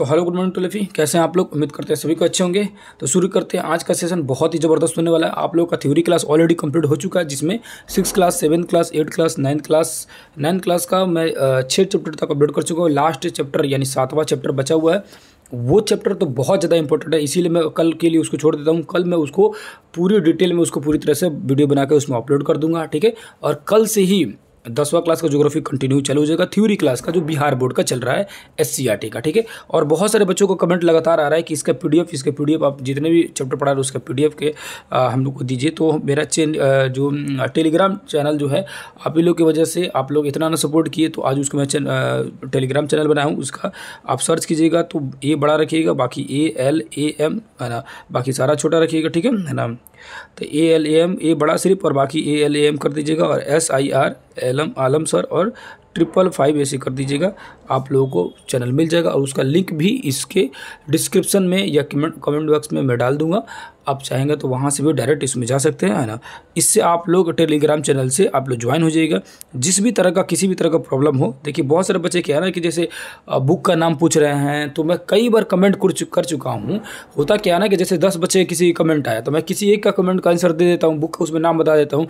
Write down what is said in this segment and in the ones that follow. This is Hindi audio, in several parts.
तो हेलो गुड मॉर्निंग टोलेफी कैसे हैं आप लोग उम्मीद करते हैं सभी को अच्छे होंगे तो शुरू करते हैं आज का सेशन बहुत ही ज़बरदस्त होने वाला है आप लोगों का थ्योरी क्लास ऑलरेडी कंप्लीट हो चुका है जिसमें six class seven class eight class ninth class ninth class का मैं छः चैप्टर तक अपलोड कर चुका हूँ लास्ट चैप्टर यानी सातवां चैप्टर बचा हुआ है वो चैप्टर तो बहुत ज़्यादा इंपॉर्टेंट है इसीलिए मैं कल के लिए उसको छोड़ देता हूँ कल मैं उसको पूरी डिटेल में उसको पूरी तरह से वीडियो बना के उसमें अपलोड कर दूंगा ठीक है और कल से ही दसवां क्लास का जोग्राफी कंटिन्यू चालू हो जाएगा थ्योरी क्लास का जो बिहार बोर्ड का चल रहा है एस e का ठीक है और बहुत सारे बच्चों को कमेंट लगातार आ रहा है कि इसका पी इसका पी आप जितने भी चैप्टर पढ़ा रहे हो उसका पी के आ, हम लोग को दीजिए तो मेरा चैन जो टेलीग्राम चैनल जो है आप ही लोग की वजह से आप लोग इतना ना सपोर्ट किए तो आज उसको मैं चैन, टेलीग्राम चैनल बनाया हूँ उसका आप सर्च कीजिएगा तो ए बड़ा रखिएगा बाकी ए एल ए एम है ना बाकी सारा छोटा रखिएगा ठीक है ना तो ए एल ए एम ए बड़ा सिर्फ और बाकी ए एल ए एम कर दीजिएगा और एस आई आर एलम आलम सर और ट्रिपल फाइव ऐसे कर दीजिएगा आप लोगों को चैनल मिल जाएगा और उसका लिंक भी इसके डिस्क्रिप्शन में या कमेंट कमेंट बॉक्स में मैं डाल दूंगा आप चाहेंगे तो वहाँ से भी डायरेक्ट इसमें जा सकते हैं है ना इससे आप लोग टेलीग्राम चैनल से आप लोग ज्वाइन हो जाएगा जिस भी तरह का किसी भी तरह का प्रॉब्लम हो देखिए बहुत सारे बच्चे क्या है ना कि जैसे बुक का नाम पूछ रहे हैं तो मैं कई बार कमेंट कर चुका हूँ होता क्या है ना कि जैसे दस बच्चे किसी कमेंट आया तो मैं किसी एक का कमेंट का आंसर दे देता हूँ बुक का उसमें नाम बता देता हूँ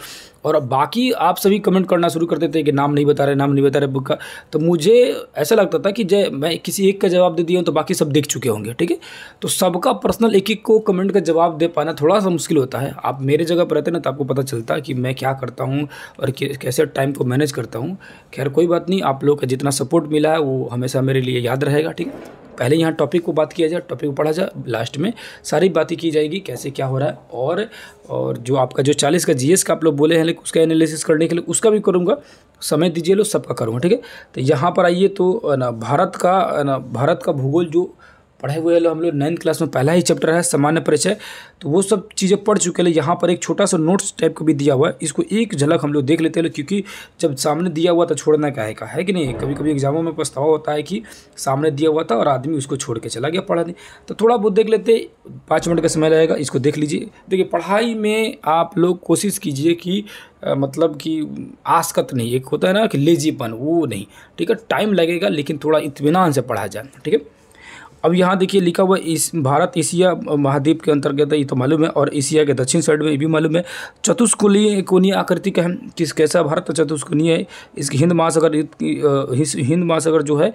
और बाकी आप सभी कमेंट करना शुरू कर देते हैं कि नाम नहीं बता रहे नाम नहीं बता रहे बुक का तो मुझे ऐसा लगता था कि जय मैं किसी एक का जवाब दे दिया हूँ तो बाकी सब देख चुके होंगे ठीक है तो सबका पर्सनल एक एक को कमेंट का जवाब दे पाना थोड़ा सा मुश्किल होता है आप मेरे जगह पर रहते ना तो आपको पता चलता कि मैं क्या करता हूँ और कैसे टाइम को मैनेज करता हूँ खैर कोई बात नहीं आप लोग का जितना सपोर्ट मिला है वो हमेशा मेरे लिए याद रहेगा ठीक है पहले यहाँ टॉपिक को बात किया जाए टॉपिक को पढ़ा जाए लास्ट में सारी बातें की जाएगी कैसे क्या हो रहा है और और जो आपका जो चालीस का जीएस का आप लोग बोले हैं लेकिन उसका एनालिसिस करने के लिए उसका भी करूँगा समय दीजिए लोग सबका करूँगा ठीक है तो यहाँ पर आइए तो ना भारत का ना भारत का भूगोल जो पढ़े हुए हम लोग नाइन्थ क्लास में पहला ही चैप्टर है सामान्य परिचय तो वो सब चीज़ें पढ़ चुके हैं यहाँ पर एक छोटा सा नोट्स टाइप का भी दिया हुआ है इसको एक झलक हम लोग देख लेते हैं क्योंकि जब सामने दिया हुआ था छोड़ना का है का है कि नहीं कभी कभी एग्जामों में पछतावा होता है कि सामने दिया हुआ था और आदमी उसको छोड़ के चला गया पढ़ा तो थोड़ा बहुत देख लेते पाँच मिनट का समय लगेगा इसको देख लीजिए देखिए पढ़ाई में आप लोग कोशिश कीजिए कि मतलब कि आसकत नहीं एक होता है ना कि लेजीपन वो नहीं ठीक है टाइम लगेगा लेकिन थोड़ा इतमान से पढ़ा जाए ठीक है अब यहाँ देखिए लिखा हुआ इस भारत एशिया महाद्वीप के अंतर्गत ये तो मालूम है और एशिया के दक्षिण साइड में ये भी मालूम है चतुष्कोणीय कोणीय आकृति का है किस कैसा भारत चतुष्कोणीय है इसके हिंद महासागर हिंद महासागर जो है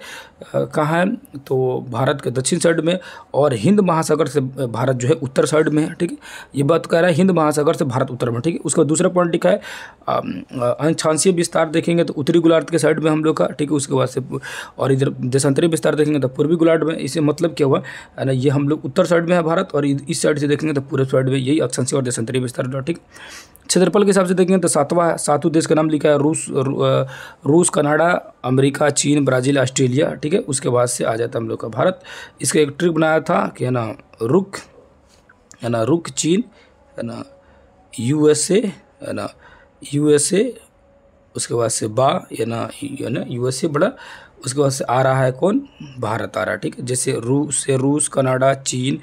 कहाँ है तो भारत के दक्षिण साइड में और हिंद महासागर से भारत जो है उत्तर साइड में है ठीक है ये बात कह रहा है हिंद महासागर से भारत उत्तर में ठीक है उसका दूसरा पॉइंट लिखा है अंशांशीय विस्तार देखेंगे तो उत्तरी गोलार्ध के साइड में हम लोग का ठीक है उसके बाद से और इधर देशांतरीय विस्तार देखेंगे तो पूर्वी गोलार्ध में इसे मत मतलब क्या हुआ है ना ये हम लोग उत्तर साइड में है भारत और इस साइड से देखेंगे तो पूर्व साइड में यही अक्षांशी और देशांतरी विस्तार डॉट ठीक क्षेत्रफल के हिसाब से देखेंगे तो सातवा है देश का नाम लिखा है रूस रू, रूस कनाडा अमेरिका चीन ब्राज़ील ऑस्ट्रेलिया ठीक है उसके बाद से आ जाता है हम लोग का भारत इसका एक ट्रिक बनाया था कि है ना रुक है ना रुक चीन है ना यूएसए है ना यूएसए उसके बाद से बा या ना यू ना यूएसए बड़ा उसके बाद से आ रहा है कौन भारत आ रहा है ठीक है जैसे रूस से रूस कनाडा चीन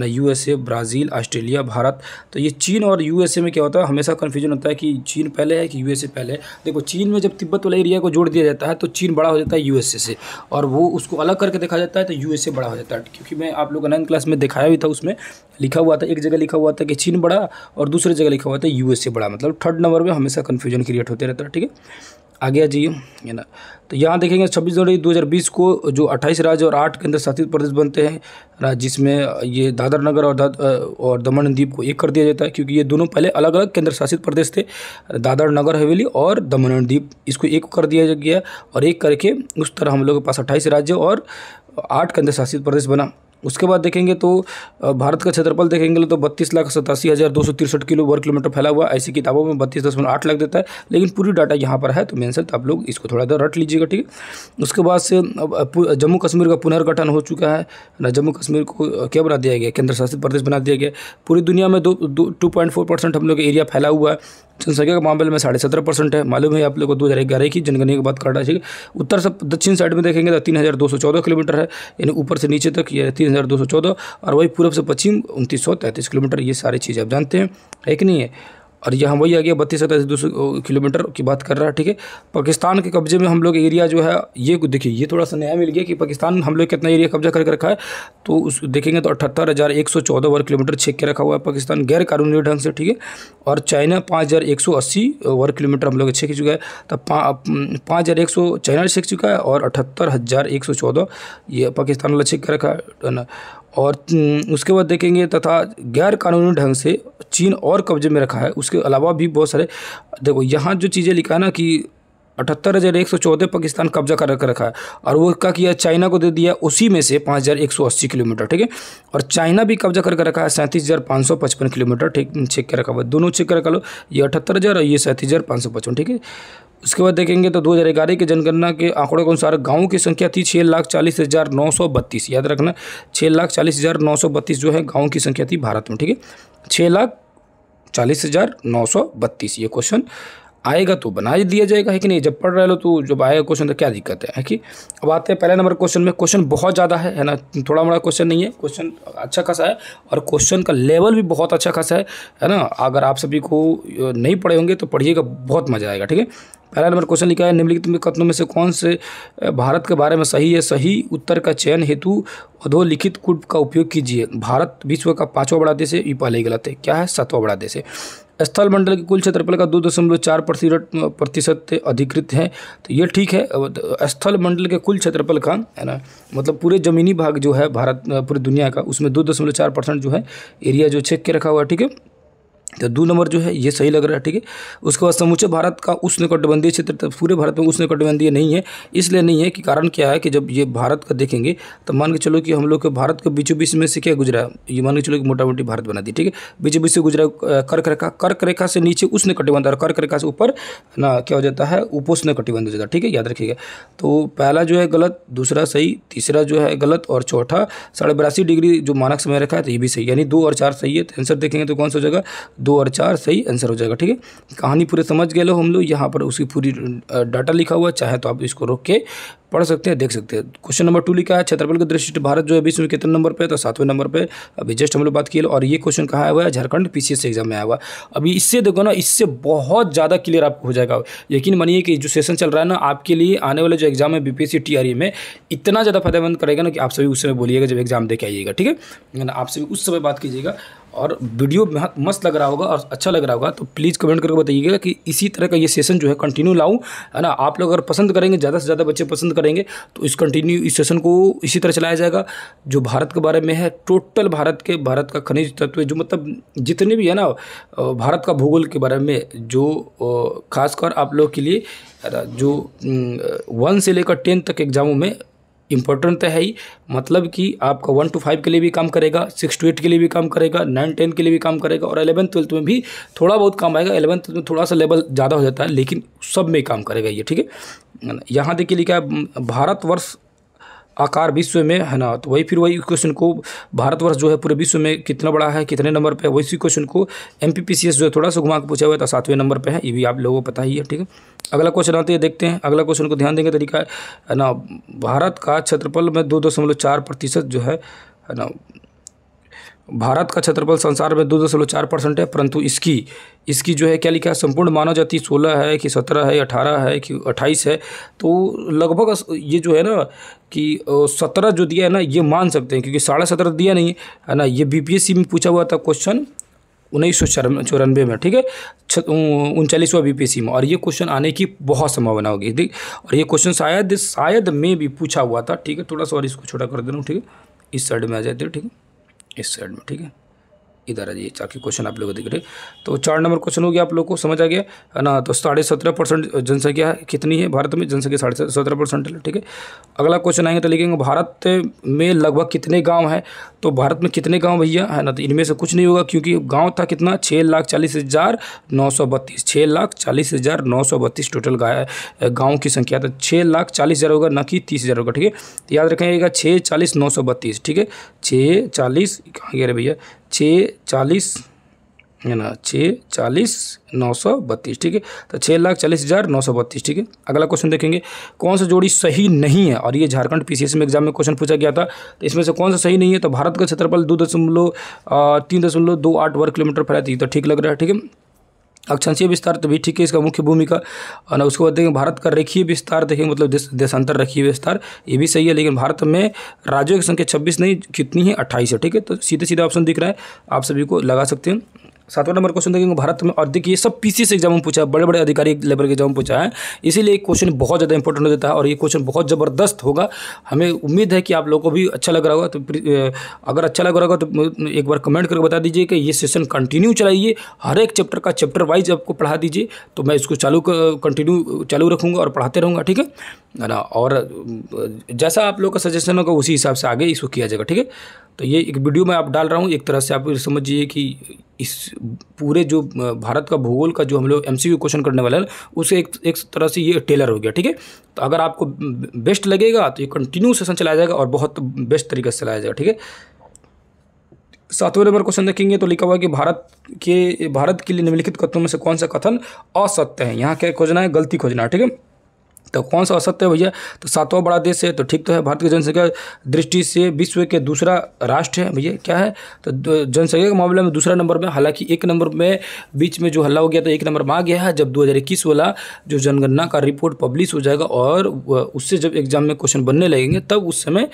ना यूएसए ब्राज़ील ऑस्ट्रेलिया भारत तो ये चीन और यूएसए में क्या होता है हमेशा कन्फ्यूजन होता है कि चीन पहले है कि यूएसए पहले है देखो चीन में जब तिब्बत वाला एरिया को जोड़ दिया जाता है तो चीन बड़ा हो जाता है यूएसए से और वो उसको अलग करके देखा जाता है तो यूएसए बड़ा हो जाता है क्योंकि मैं आप लोग नाइन्थ क्लास में दिखाया भी था उसमें लिखा हुआ था एक जगह लिखा हुआ था कि चीन बड़ा और दूसरी जगह लिखा हुआ था यूएसए बड़ा मतलब थर्ड नंबर में हमेशा कन्फ्यूजन क्रिएट होते रहता है ठीक है आगे आ जाइए है ना तो यहाँ देखेंगे 26 जनवरी 2020 को जो 28 राज्य और आठ केंद्र शासित प्रदेश बनते हैं ना जिसमें ये दादर नगर और दाद और दमन द्वीप को एक कर दिया जाता है क्योंकि ये दोनों पहले अलग अलग केंद्र शासित प्रदेश थे दादर नगर हवेली और दमन द्वीप इसको एक कर दिया गया और एक करके उस तरह हम लोग के पास अट्ठाईस राज्य और आठ केंद्र शासित प्रदेश बना उसके बाद देखेंगे तो भारत का क्षेत्रफल देखेंगे तो बत्तीस लाख सतासी हज़ार दो सौ तिरसठ किलो वर्ग किलोमीटर फैला हुआ ऐसी किताबों में बत्तीस दशमलव आठ लाख देता है लेकिन पूरी डाटा यहाँ पर है तो मेन आप लोग इसको थोड़ा देर रट लीजिएगा ठीक है उसके बाद से जम्मू कश्मीर का पुनर्गठन हो चुका है ना जम्मू कश्मीर को क्या बना दिया गया केंद्र शासित प्रदेश बना दिया गया पूरी दुनिया में दो टू पॉइंट फोर परसेंट हम लोग एरिया फैला हुआ है जनसंख्या के मामले में साढ़े सत्रह परसेंट है मालूम है आप लोग को दो हज़ार ग्यारह की जनगणना की बात करना चाहिए उत्तर से दक्षिण साइड में देखेंगे तो तीन हज़ार दो सौ चौदह किलोमीटर है यानी ऊपर से नीचे तक ये तीन हज़ार दो सौ चौदह और वही पूर्व से पश्चिम उनतीस सौ तैंतीस किलोमीटर ये सारी चीज़ें आप जानते हैं एक नहीं है और यह आ गया बत्तीस सत्ताईस दो किलोमीटर की बात कर रहा है ठीक है पाकिस्तान के कब्जे में हम लोग एरिया जो है ये देखिए ये थोड़ा सा नया मिल गया कि पाकिस्तान हम लोग कितना एरिया कब्जा करके रखा है तो उस देखेंगे तो अठहत्तर हज़ार एक सौ चौदह वर्ग किलोमीटर छेक के रखा हुआ है पाकिस्तान गैर कानूनी ढंग से ठीक है और चाइना पाँच हज़ार एक सौ अस्सी वर्ग किलोमीटर हम लोग छेक चुका है तो पाँच हज़ार एक सौ चाइना छेक चुका है और अठहत्तर हज़ार एक सौ चौदह ये पाकिस्तान वाला छेक के रखा है और हम्म, उसके बाद देखेंगे तथा गैर कानूनी ढंग से चीन और कब्जे में रखा है उसके अलावा भी बहुत सारे देखो यहाँ जो चीज़ें लिखा है ना कि अठहत्तर हज़ार एक सौ चौदह पाकिस्तान कब्जा कर रखा है और वो क्या किया चाइना को दे दिया उसी में से पाँच हज़ार एक सौ अस्सी किलोमीटर ठीक है और चाइना भी कब्जा करके रखा है सैंतीस हज़ार पाँच सौ पचपन किलोमीटर ठीक चेक कर रखा हुआ दोनों चेक कर रखा लो ये अठहत्तर हज़ार और ये सैंतीस हज़ार पाँच सौ पचपन ठीक है उसके बाद देखेंगे तो दो हज़ार ग्यारह की जनगणना के आंकड़ों के अनुसार गाँव की संख्या थी छः लाख चालीस हज़ार नौ सौ बत्तीस याद रखना छः लाख चालीस हज़ार नौ सौ बत्तीस जो है गाँव की संख्या थी भारत में ठीक है छः लाख चालीस हज़ार नौ सौ बत्तीस ये क्वेश्चन आएगा तो बना ही दिया जाएगा है कि नहीं जब पढ़ रहे हो तो जब आएगा क्वेश्चन तो क्या दिक्कत है है कि अब आते हैं पहले नंबर क्वेश्चन में क्वेश्चन बहुत ज़्यादा है है ना थोड़ा मोड़ा क्वेश्चन नहीं है क्वेश्चन अच्छा खासा है और क्वेश्चन का लेवल भी बहुत अच्छा खासा है है ना अगर आप सभी को नहीं पढ़े होंगे तो पढ़िएगा बहुत मज़ा आएगा ठीक है पहला नंबर क्वेश्चन लिखा है निम्नलिखित में कथनों में से कौन से भारत के बारे में सही है सही उत्तर का चयन हेतु अधोलिखित कुट का उपयोग कीजिए भारत विश्व का पाँचवा बड़ा देश है ये पहले गलत है क्या है सातवां बड़ा देश है स्थल मंडल के कुल क्षेत्रफल का दो दशमलव चार प्रतिशत प्रतिशत अधिकृत है तो ये ठीक है तो स्थल मंडल के कुल क्षेत्रफल का है ना मतलब पूरे ज़मीनी भाग जो है भारत पूरी दुनिया का उसमें दो दशमलव चार परसेंट जो है एरिया जो चेक के रखा हुआ है ठीक है तो दो नंबर जो है ये सही लग रहा है ठीक है उसके बाद समूचे भारत का उष्णकटिबंधीय क्षेत्र तो पूरे भारत में उष्णकटिबंधीय नहीं है इसलिए नहीं है कि कारण क्या है कि जब ये भारत का देखेंगे तो मान के चलो कि हम लोग के भारत के बीचों बीच में से क्या गुजरा ये मान के चलो कि मोटा मोटी भारत बना दी ठीक है बीचों बीच से गुजरा कर्क रेखा कर्क रेखा से नीचे उष्ण कटिबंध और कर्क रेखा से ऊपर ना क्या हो जाता है उपोष्ण कटिबंध हो जाता है ठीक है याद रखिएगा तो पहला जो है गलत दूसरा सही तीसरा जो है गलत और चौथा साढ़े बिरासी डिग्री जो मानक समय रखा है तो ये भी सही यानी दो और चार सही है तो आंसर देखेंगे तो कौन सा हो जाएगा दो और चार सही आंसर हो जाएगा ठीक है कहानी पूरे समझ गए लो हम लोग यहाँ पर उसकी पूरी डाटा लिखा हुआ चाहे तो आप इसको रोक के पढ़ सकते हैं देख सकते हैं क्वेश्चन नंबर टू लिखा है क्षेत्रफल की दृष्टि भारत जो है विश्व में कितने नंबर पर है तो सातवें नंबर पर अभी जस्ट हम लोग बात की और ये क्वेश्चन कहाँ आया हुआ है झारखंड पी एग्जाम में आया हुआ है अभी इससे देखो ना इससे बहुत ज़्यादा क्लियर आपको हो जाएगा यकीन मानिए कि जो सेशन चल रहा है ना आपके लिए आने वाले जो एग्जाम है बीपीएससी टीआरई e में इतना ज़्यादा फायदेमंद करेगा ना कि आप सभी उस समय बोलिएगा जब एग्जाम दे आइएगा ठीक है आप सभी उस समय बात कीजिएगा और वीडियो मस्त लग रहा होगा और अच्छा लग रहा होगा तो प्लीज़ कमेंट करके बताइएगा कि इसी तरह का ये सेशन जो है कंटिन्यू लाऊँ है ना आप लोग अगर पसंद करेंगे ज़्यादा से ज़्यादा बच्चे पसंद करेंगे तो इस कंटिन्यू इस सेशन को इसी तरह चलाया जाएगा जो भारत के बारे में है टोटल भारत के भारत का खनिज तत्व जो मतलब जितने भी है ना भारत का भूगोल के बारे में जो खासकर आप लोग के लिए जो वन से लेकर टेंथ तक एग्ज़ामों में इंपॉर्टेंट तो है ही मतलब कि आपका वन टू फाइव के लिए भी काम करेगा सिक्स टू एट के लिए भी काम करेगा नाइन टेन के लिए भी काम करेगा और एलेवन ट्वेल्थ में भी थोड़ा बहुत काम आएगा एलेवन ट्वेल्थ में थोड़ा सा लेवल ज़्यादा हो जाता है लेकिन सब में काम करेगा ये ठीक है यहाँ देखिए लिखा है भारतवर्ष आकार विश्व में है ना तो वही फिर वही क्वेश्चन को भारतवर्ष जो है पूरे विश्व में कितना बड़ा है कितने नंबर पर है वैसी क्वेश्चन को एम जो है थोड़ा सा घुमा के पूछा हुआ था तो सातवें नंबर पर है ये भी आप लोगों को पता ही है ठीक है अगला क्वेश्चन आते हैं देखते हैं अगला क्वेश्चन को ध्यान देंगे तरीका है ना भारत का क्षेत्रफल में दो दशमलव चार प्रतिशत जो है ना भारत का क्षेत्रफल संसार में दो दशमलव चार परसेंट है परंतु इसकी इसकी जो है क्या लिखा है संपूर्ण मानव जाति सोलह है कि सत्रह है अठारह है कि अट्ठाईस है तो लगभग ये जो है ना कि सत्रह जो दिया है ना ये मान सकते हैं क्योंकि साढ़े सत्रह दिया नहीं है ना ये बीपीएससी में पूछा हुआ था क्वेश्चन उन्नीस सौ चौरानवे में ठीक है उनचालीसवा पी में और ये क्वेश्चन आने की बहुत संभावना होगी ठीक और ये क्वेश्चन शायद शायद में भी पूछा हुआ था ठीक है थोड़ा सा और इसको छोटा कर दे रहा हूँ ठीक है इस साइड में आ जाते हैं ठीक है इस साइड में ठीक है इधर आ जाइए चार क्वेश्चन आप लोगों को दिख रहे तो चार नंबर क्वेश्चन हो गया आप लोग को समझ आ गया है ना तो साढ़े सत्रह परसेंट जनसंख्या कितनी है भारत में जनसंख्या साढ़े सत्रह परसेंट है ठीक है अगला क्वेश्चन आएंगे तो लिखेंगे भारत में लगभग कितने गाँव हैं तो भारत में कितने गाँव भैया है ना तो इनमें से कुछ नहीं होगा क्योंकि गाँव था कितना छः लाख चालीस हज़ार नौ सौ बत्तीस छः लाख चालीस हज़ार नौ सौ बत्तीस टोटल गाँव की संख्या तो छः लाख चालीस हज़ार होगा न कि तीस हज़ार होगा ठीक है तो याद रखेंगे छः चालीस नौ सौ बत्तीस ठीक है छः चालीस कहाँ गया भैया छः चालीस है ना छः चालीस नौ सौ बत्तीस ठीक है तो छः लाख चालीस हज़ार नौ सौ बत्तीस ठीक है अगला क्वेश्चन देखेंगे कौन सा जोड़ी सही नहीं है और ये झारखंड पीसीएस में एग्जाम में क्वेश्चन पूछा गया था तो इसमें से कौन सा सही नहीं है तो भारत का क्षेत्रफल दो दशमलव तीन दशमलव दो आठ वर्ग किलोमीटर फैलाती है तो ठीक लग रहा है ठीक है अक्षांशीय विस्तार तो भी ठीक है इसका मुख्य भूमिका और उसके बाद देखें भारत का रेखीय विस्तार देखें मतलब देश देशांतर रेखीय विस्तार ये भी सही है लेकिन भारत में राज्यों की संख्या छब्बीस नहीं कितनी है अट्ठाईस है ठीक है तो सीधे सीधे ऑप्शन दिख रहा है आप सभी को लगा सकते हैं सातवां नंबर क्वेश्चन देखेंगे भारत में और देखिए सब पीसीएस एग्जाम में पूछा है बड़े बड़े अधिकारी लेवल के एग्जाम पूछा है इसीलिए क्वेश्चन बहुत ज़्यादा इंपॉर्टेंट हो जाता है और ये क्वेश्चन बहुत ज़बरदस्त होगा हमें उम्मीद है कि आप लोग को भी अच्छा लग रहा होगा तो अगर अच्छा लग रहा होगा तो एक बार कमेंट करके बता दीजिए कि ये सेशन कंटिन्यू चलाइए हर एक चैप्टर का चैप्टर वाइज आपको पढ़ा दीजिए तो मैं इसको चालू कंटिन्यू चालू रखूँगा और पढ़ाते रहूँगा ठीक है ना और जैसा आप लोग का सजेशन होगा उसी हिसाब से आगे इसको किया जाएगा ठीक है तो ये एक वीडियो मैं आप डाल रहा हूँ एक तरह से आप समझिए कि इस पूरे जो भारत का भूगोल का जो हम लोग एम क्वेश्चन करने वाला है उसे एक एक तरह से ये टेलर हो गया ठीक है तो अगर आपको बेस्ट लगेगा तो ये कंटिन्यू सेशन चलाया जाएगा और बहुत बेस्ट तरीके से चलाया जाएगा ठीक है सातवें नंबर क्वेश्चन देखेंगे तो लिखा हुआ है कि भारत के भारत के लिए निम्नलिखित कथनों में से कौन सा कथन असत्य है यहाँ क्या खोजना है गलती खोजना है ठीक है तो कौन सा असत्य है भैया तो सातवां बड़ा देश है तो ठीक तो है भारत की जनसंख्या दृष्टि से विश्व के दूसरा राष्ट्र है भैया क्या है तो जनसंख्या के मामले में दूसरा नंबर में हालांकि एक नंबर में बीच में जो हल्ला हो गया तो एक नंबर में आ गया है जब 2021 वाला जो जनगणना का रिपोर्ट पब्लिश हो जाएगा और उससे जब एग्जाम में क्वेश्चन बनने लगेंगे तब उस समय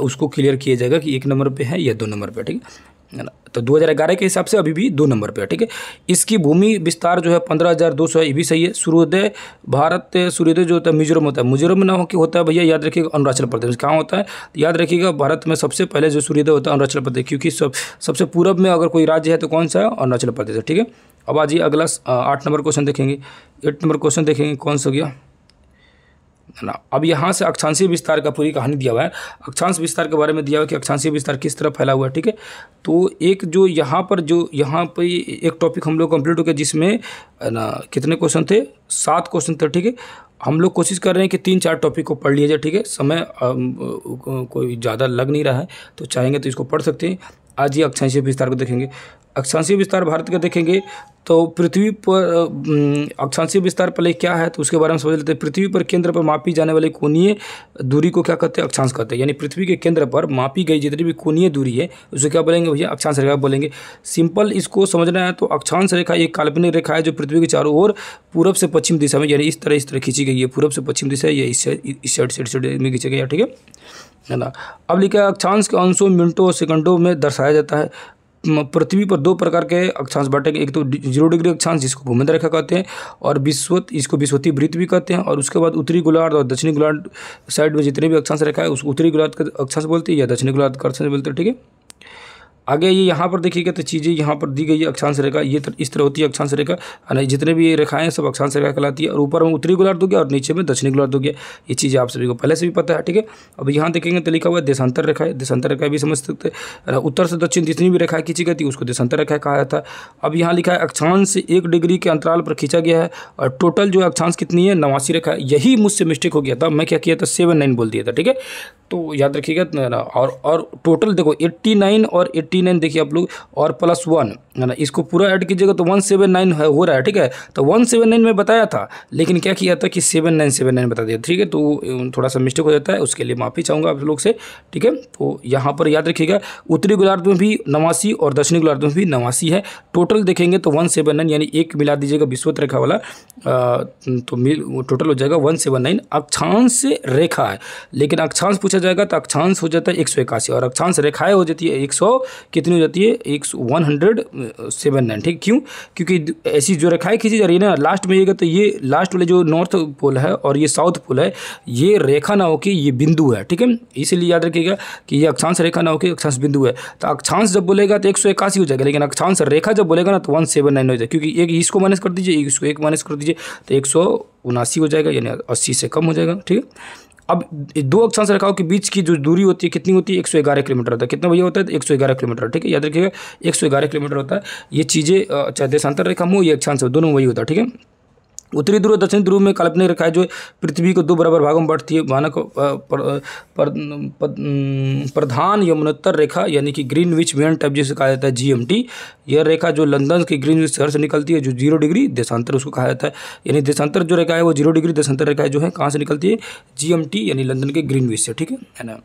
उसको क्लियर किया जाएगा कि एक नंबर पर है या दो नंबर पर ठीक है तो दो तो 2011 के हिसाब से अभी भी दो नंबर पे है ठीक है इसकी भूमि विस्तार जो है पंद्रह हज़ार दो सौ ये भी सही है सूर्योदय भारत सूर्योदय जो होता है मिजोरम होता है मिजोरम में ना कि होता है भैया याद रखिएगा अरुणाचल प्रदेश कहाँ होता है याद रखिएगा भारत में सबसे पहले जो सूर्योदय होता है अरुणाचल प्रदेश क्योंकि सब सबसे पूर्व में अगर कोई राज्य है तो कौन सा है अरुणाचल प्रदेश है ठीक है अब आ जाइए अगला आठ नंबर क्वेश्चन देखेंगे एट नंबर क्वेश्चन देखेंगे कौन सा गया है ना अब यहाँ से अक्षांशीय विस्तार का पूरी कहानी दिया हुआ है अक्षांश विस्तार के बारे में दिया हुआ है कि अक्षांशीय विस्तार किस तरह फैला हुआ है ठीक है तो एक जो यहाँ पर जो यहाँ पर एक टॉपिक हम लोग कंप्लीट हो गया जिसमें ना कितने क्वेश्चन थे सात क्वेश्चन थे ठीक है हम लोग कोशिश कर रहे हैं कि तीन चार टॉपिक को पढ़ लिया जाए ठीक है समय कोई ज़्यादा लग नहीं रहा है तो चाहेंगे तो इसको पढ़ सकते हैं आज ये अक्षांशीय विस्तार को देखेंगे अक्षांशीय विस्तार भारत का देखेंगे तो पृथ्वी पर अक्षांशीय विस्तार पहले क्या है तो उसके बारे में समझ लेते हैं पृथ्वी पर केंद्र पर मापी जाने वाली कोणीय दूरी को क्या कहते हैं अक्षांश कहते हैं यानी पृथ्वी के केंद्र पर मापी गई जितनी भी कोणीय दूरी है उसे क्या बोलेंगे भैया अक्षांश रेखा बोलेंगे सिंपल इसको समझना है तो अक्षांश रेखा एक काल्पनिक रेखा है जो पृथ्वी के चारों ओर पूर्व से पश्चिम दिशा में यानी इस तरह इस तरह खींची गई है पूर्व से पश्चिम दिशा या इस साइड इस साइड में खींची गई है ठीक है है ना अब लिखा अक्षांश के अंशों मिनटों और सेकंडों में दर्शाया जाता है पृथ्वी पर दो प्रकार के अक्षांश बांटे गए एक तो जीरो डिग्री अक्षांश जिसको भूमध्य रेखा कहते हैं और विश्वत इसको विश्वती वृत्त भी कहते हैं और उसके बाद उत्तरी गोलार्ध और दक्षिणी गोलार्ध साइड में जितने भी अक्षांश रेखा है उसको उत्तरी गोलार्ध का अक्षांश बोलते हैं या दक्षिणी गोलार्ध का अक्षांश बोलते हैं ठीक है आगे ये यहाँ पर देखिएगा तो चीज़ें यहाँ पर दी गई है अक्षांश रेखा ये इस तरह होती है अक्षांश रेखा यानी जितने भी ये रेखाएं सब अक्षांश रेखा कहलाती है और ऊपर में उत्तरी गोलार्ध हो गया और नीचे में दक्षिणी गोलार्ध हो गया ये चीज़ें आप सभी को पहले से भी पता है ठीक है अब यहाँ देखेंगे तो लिखा हुआ है देशांतर रेखा है देशांतर रेखा भी समझ सकते हैं उत्तर से दक्षिण जितनी भी रेखाएँ खींची गई थी उसको देशांतर रेखा कहा जाता है अब यहाँ लिखा है अक्षांश एक डिग्री के अंतराल पर खींचा गया है और टोटल जो अक्षांश कितनी है नवासी रेखा यही मुझसे मिस्टेक हो गया था मैं क्या किया था सेवन नाइन बोल दिया था ठीक है तो याद रखिएगा और और टोटल देखो एट्टी नाइन और एट्टी फिफ्टी नाइन देखिए आप लोग और प्लस वन है ना इसको पूरा ऐड कीजिएगा तो वन सेवन नाइन हो रहा है ठीक है तो वन सेवन नाइन में बताया था लेकिन क्या किया था कि सेवन नाइन सेवन नाइन बता दिया ठीक है तो थोड़ा सा मिस्टेक हो जाता है उसके लिए माफ़ी चाहूँगा आप लोग से ठीक है तो यहाँ पर याद रखिएगा उत्तरी गोलार्ध में भी नवासी और दक्षिणी गोलार्ध में भी नवासी है टोटल देखेंगे तो वन सेवन नाइन यानी एक मिला दीजिएगा विश्वत रेखा वाला तो मिल टोटल हो जाएगा वन सेवन नाइन अक्षांश रेखा है लेकिन अक्षांश पूछा जाएगा तो अक्षांश हो जाता है एक सौ इक्यासी और अक्षांश रेखाएँ हो जाती है एक सौ कितनी हो जाती है एक वन हंड्रेड सेवन नाइन ठीक क्यों क्योंकि ऐसी जो रेखाएं खींची जा रही है ना लास्ट में ये तो ये लास्ट वाले जो नॉर्थ पोल है और ये साउथ पोल है ये रेखा ना होकर ये बिंदु है ठीक है इसीलिए याद रखिएगा कि ये अक्षांश रेखा ना होकर अक्षांश बिंदु है तो अक्षांश जब बोलेगा तो एक सौ इक्यासी हो जाएगा लेकिन अक्षांश रेखा जब बोलेगा ना तो वन सेवन नाइन हो जाएगा क्योंकि एक इसको माइनस कर दीजिए इसको एक माइनस कर दीजिए तो एक सौ उनासी हो जाएगा यानी अस्सी से कम हो जाएगा ठीक है अब दो अक्षांश रेखाओं के बीच की जो दूरी होती है कितनी होती है एक सौ ग्यारह किलोमीटर होता है कितना भैया होता है एक सौ ग्यारह किलोमीटर ठीक है याद रखिएगा एक सौ ग्यारह किलोमीटर होता है ये चीज़ें चाहे देशांतर रेखा हो या अक्षांश हो दोनों वही होता है ठीक है उत्तरी ध्रुव दक्षिण ध्रुव में काल्पनिक रेखा है जो पृथ्वी को दो बराबर भागों में बांटती है मानक प्रधान यमुनोत्तर रेखा यानी कि ग्रीन विच वेन टाइप जिसे कहा जाता है जीएमटी यह रेखा जो लंदन के ग्रीन विच शहर से निकलती है जो जीरो डिग्री देशांतर उसको कहा जाता है यानी देशांतर जो रेखा है वो जीरो डिग्री देशांतर रेखा जो है कहाँ से निकलती है जी यानी लंदन के ग्रीन विच से ठीक है ना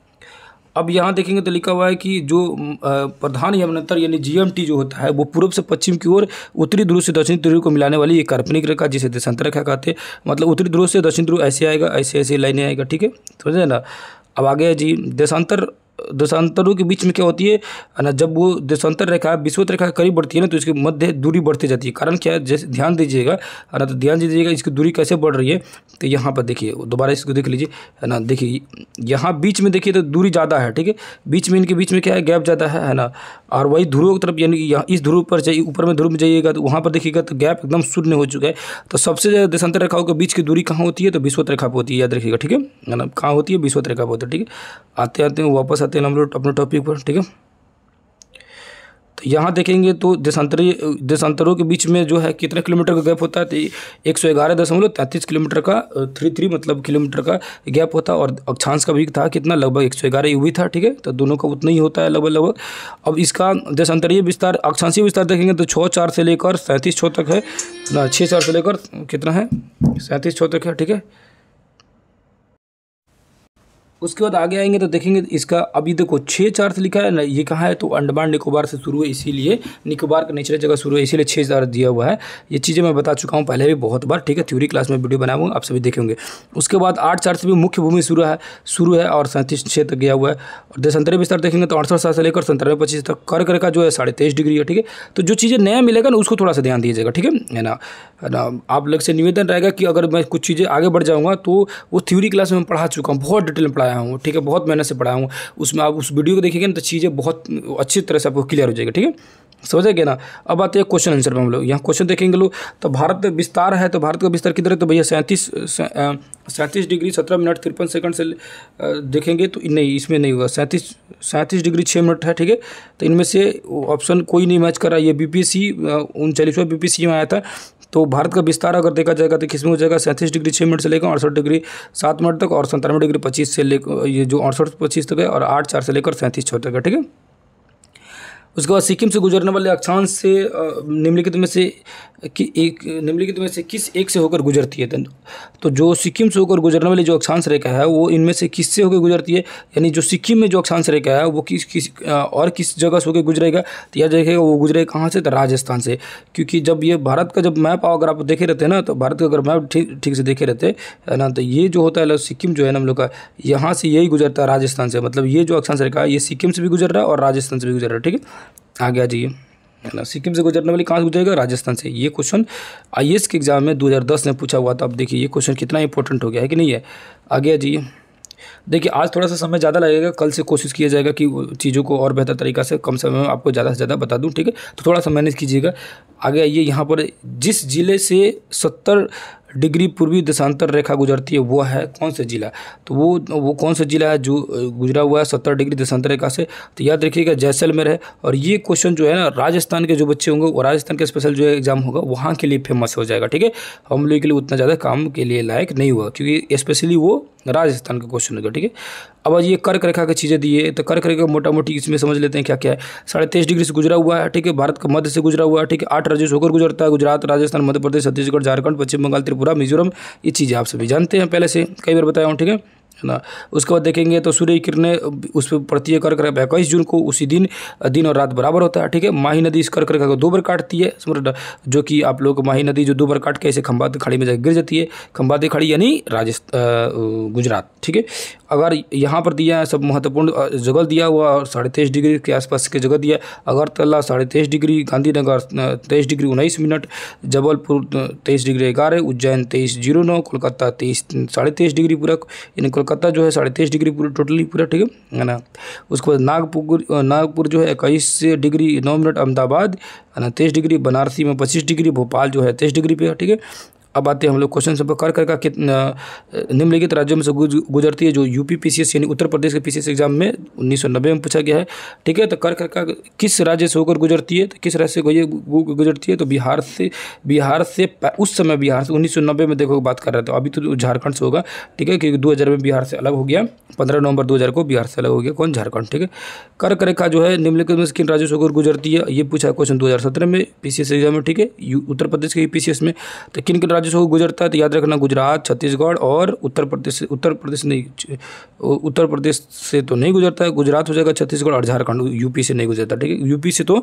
अब यहाँ देखेंगे तो लिखा हुआ है कि जो प्रधान यमनतर यानी जीएमटी जो होता है वो पूर्व से पश्चिम की ओर उत्तरी ध्रुव से दक्षिण ध्रुव को मिलाने वाली एक काल्पनिक रेखा जिसे देशांतर रेखा कहते हैं मतलब उत्तरी ध्रुव से दक्षिण ध्रुव ऐसे आएगा ऐसे ऐसे लाइने आएगा ठीक है समझे ना अब आगे जी देशांतर दशांतरों के बीच में क्या होती है ना जब वो दशांतर रेखा विश्वत रेखा करीब बढ़ती है ना तो इसके मध्य दूरी बढ़ती जाती है कारण क्या है जैसे ध्यान दीजिएगा है ना तो ध्यान दीजिएगा इसकी दूरी कैसे बढ़ रही है तो यहाँ पर देखिए दोबारा इसको देख लीजिए है ना देखिए यहाँ बीच में देखिए तो दूरी ज़्यादा है ठीक है बीच में इनके बीच में क्या है गैप ज़्यादा है है ना और वही ध्रुव की तरफ यानी कि यहाँ इस ध्रुव पर जाइए ऊपर में ध्रुव में जाइएगा तो वहाँ पर देखिएगा तो गैप एकदम शून्य हो चुका है तो सबसे ज़्यादा देशांतर रेखाओं के बीच की दूरी कहाँ होती है तो विश्वत रेखा पर होती है याद रखिएगा ठीक है ना कहाँ होती है विश्वत रेखा पर होती है ठीक है आते आते वापस आते हैं हम लोग अपने टॉपिक पर ठीक है तो यहाँ देखेंगे तो देशांतरी देशांतरों के बीच में जो है कितना किलोमीटर का गैप होता है तो एक सौ ग्यारह दशमलव तैंतीस किलोमीटर का थ्री थ्री मतलब किलोमीटर का गैप होता और अक्षांश का भी था कितना लगभग एक सौ ग्यारह भी था ठीक है तो दोनों का उतना ही होता है लगभग लगभग अब इसका देशांतरीय विस्तार अक्षांशीय विस्तार देखेंगे तो छः चार से लेकर सैंतीस छः तक है ना छः चार से लेकर कितना है सैंतीस छः तक है ठीक है उसके बाद आगे आएंगे तो देखेंगे इसका अभी देखो छः चार्ज लिखा है ना ये कहाँ है तो अंडमान निकोबार से शुरू है इसीलिए निकोबार का नेचुरल जगह शुरू है इसीलिए छः चार्ज दिया हुआ है ये चीज़ें मैं बता चुका हूँ पहले भी बहुत बार ठीक है थ्योरी क्लास में वीडियो बनाऊंगा आप सभी देखेंगे उसके बाद आठ से भी मुख्य भूमि शुरू है शुरू है और सैंतीस छः तक गया हुआ है और दे संतरे विस्तार देखेंगे तो अड़सठ साल से लेकर संतरवे पच्चीस तक कर कर का जो है साढ़े तेईस डिग्री है ठीक है तो जो चीज़ें नया मिलेगा ना उसको थोड़ा सा ध्यान दीजिएगा ठीक है ना ना आप लग से निवेदन रहेगा कि अगर मैं कुछ चीज़ें आगे बढ़ जाऊँगा तो वो थ्योरी क्लास में पढ़ा चुका हूँ बहुत डिटेल में पढ़ाया हूँ ठीक है बहुत मेहनत से पढ़ाया हूँ उसमें आप उस वीडियो को देखेंगे ना तो चीज़ें बहुत अच्छी तरह से आपको क्लियर हो जाएगी ठीक है समझा गया ना अब आते हैं क्वेश्चन आंसर में हम लोग यहाँ क्वेश्चन देखेंगे लोग तो भारत विस्तार है तो भारत का विस्तार किधर है तो भैया सैंतीस सैंतीस डिग्री सत्रह मिनट तिरपन सेकंड से देखेंगे तो नहीं इसमें नहीं होगा सैंतीस सैंतीस डिग्री छः मिनट है ठीक है तो इनमें से ऑप्शन कोई नहीं मैच कर रहा ये बी पी सी उनचालीसवा बी पी सी में आया था तो भारत का विस्तार अगर देखा जाएगा तो किसमें हो जाएगा सैंतीस डिग्री छः मिनट से लेकर अड़सठ डिग्री सात मिनट तक और सत्तानवे डिग्री पच्चीस से लेकर ये जो अड़सठ पच्चीस तक है और आठ चार से लेकर सैंतीस छः तक है ठीक है उसके बाद सिक्किम से गुजरने वाले अक्षांश से निम्नलिखित में से कि एक निम्नलिखित में से किस एक से होकर गुजरती है तो-, तो जो सिक्किम से होकर गुजरने वाली जो अक्षांश रेखा है वो इनमें से किस से होकर गुजरती है यानी जो सिक्किम में जो अक्षांश रेखा है वो किस किस और किस जगह से होकर गुजरेगा तो यह देखेगा वो गुजरेगा कहाँ से तो राजस्थान से क्योंकि जब ये भारत का जब मैप अगर आप देखे रहते हैं ना तो भारत का अगर मैप ठीक ठीक से देखे रहते है ना तो ये जो होता है मतलब सिक्किम जो है ना हम लोग का यहाँ से यही गुजरता है राजस्थान से मतलब ये जो अक्षांश रेखा है ये सिक्किम से भी गुजर रहा है और राजस्थान से भी गुजर रहा है ठीक है आगे आ जाइए है ना सिक्किम से गुजरने वाली कहाँ से गुजरेगा राजस्थान से ये क्वेश्चन आई के एग्ज़ाम में 2010 में पूछा हुआ था अब देखिए ये क्वेश्चन कितना इंपॉर्टेंट हो गया है कि नहीं है आगे जी देखिए आज थोड़ा सा समय ज़्यादा लगेगा कल से कोशिश किया जाएगा कि चीज़ों को और बेहतर तरीका से कम समय में आपको ज़्यादा से ज़्यादा बता दूँ ठीक है तो थोड़ा सा मैनेज कीजिएगा आगे आइए यहाँ पर जिस ज़िले से सत्तर डिग्री पूर्वी देशांतर रेखा गुजरती है वह है कौन सा जिला तो वो वो कौन सा जिला है जो गुजरा हुआ है सत्तर डिग्री देशांतर रेखा से तो याद रखिएगा जैसलमेर है और ये क्वेश्चन जो है ना राजस्थान के जो बच्चे होंगे वो राजस्थान का स्पेशल जो एग्जाम होगा वहाँ के लिए फेमस हो जाएगा ठीक है हम लोग के लिए उतना ज़्यादा काम के लिए लायक नहीं हुआ क्योंकि स्पेशली वो राजस्थान का क्वेश्चन होगा ठीक है अब ये कर्क रेखा की चीज़ें दिए तो कर्क रेखा मोटा मोटी इसमें समझ लेते हैं क्या क्या है साढ़े तेईस डिग्री से गुजरा हुआ है ठीक है भारत का मध्य से गुजरा हुआ है ठीक है आठ राज्यों से होकर गुजरता है गुजरात राजस्थान मध्य प्रदेश छत्तीसगढ़ झारखंड पश्चिम बंगाल त्रिपुरा मिजोरम ये चीज़ें आप सभी जानते हैं पहले से कई बार बताया हूँ ठीक है है ना उसके बाद देखेंगे तो सूर्य की किरणें उस पर पड़ती है कर्क रेखा इक्कीस जून को उसी दिन दिन और रात बराबर होता है ठीक है माही नदी इस कर्क रेखा को दो बार काटती है जो कि आप लोग माही नदी जो दो बार काट के ऐसे खम्बाद खाड़ी में जाकर गिर जाती है खम्बाद खाड़ी यानी राजस्थान गुजरात ठीक है अगर यहाँ पर दिया है सब महत्वपूर्ण जगह दिया हुआ और साढ़े तेईस डिग्री के आसपास के जगह दिया अगरतला साढ़े तेईस डिग्री गांधीनगर तेईस डिग्री उन्नीस मिनट जबलपुर तेईस डिग्री ग्यारह उज्जैन तेईस जीरो नौ कोलकाता तेईस साढ़े तेईस डिग्री पूरा यानी कोलकाता जो है साढ़े तेईस डिग्री पूरा टोटली पूरा ठीक है ना उसके बाद नागपुर नागपुर जो है इक्कीस डिग्री नौ मिनट अहमदाबाद है ना तेईस डिग्री बनारसी में पच्चीस डिग्री भोपाल जो है तेईस डिग्री पे ठीक है अब आते हैं हम लोग क्वेश्चन सब कर कर का निम्नलिखित राज्यों में से गुजरती है जो यूपी पीसीएस यानी उत्तर प्रदेश के पीसीएस एग्जाम में 1990 में पूछा गया है ठीक है तो कर करका किस राज्य से होकर गुजरती है तो किस राज्य से गुजरती है तो बिहार से बिहार से उस समय बिहार से उन्नीस में देखो बात कर रहे थे अभी तो झारखंड से होगा ठीक है क्योंकि दो में बिहार से अलग हो गया पंद्रह नवंबर दो को बिहार से अलग हो गया कौन झारखंड ठीक है कर कर का जो है निम्नलिखित में किन राज्यों से होकर गुजरती है ये पूछा क्वेश्चन दो में पी एग्जाम में ठीक है उत्तर प्रदेश के पी में तो किन किन राज्य से गुजरता है तो याद रखना गुजरात छत्तीसगढ़ और उत्तर प्रदेश उत्तर प्रदेश नहीं उत्तर प्रदेश से तो नहीं गुजरता है गुजरात हो जाएगा छत्तीसगढ़ और झारखंड यूपी से नहीं गुजरता ठीक है यूपी से तो